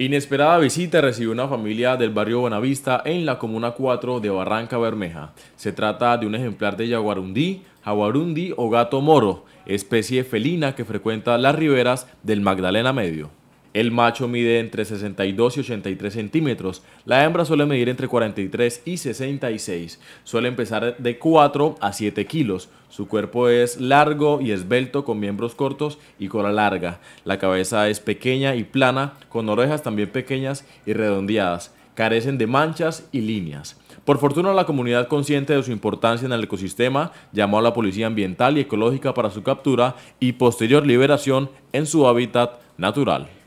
Inesperada visita recibió una familia del barrio Bonavista en la comuna 4 de Barranca Bermeja. Se trata de un ejemplar de yaguarundí, jaguarundí o gato moro, especie felina que frecuenta las riberas del Magdalena Medio. El macho mide entre 62 y 83 centímetros, la hembra suele medir entre 43 y 66, suele empezar de 4 a 7 kilos, su cuerpo es largo y esbelto con miembros cortos y cola larga, la cabeza es pequeña y plana, con orejas también pequeñas y redondeadas, carecen de manchas y líneas. Por fortuna, la comunidad consciente de su importancia en el ecosistema llamó a la Policía Ambiental y Ecológica para su captura y posterior liberación en su hábitat natural.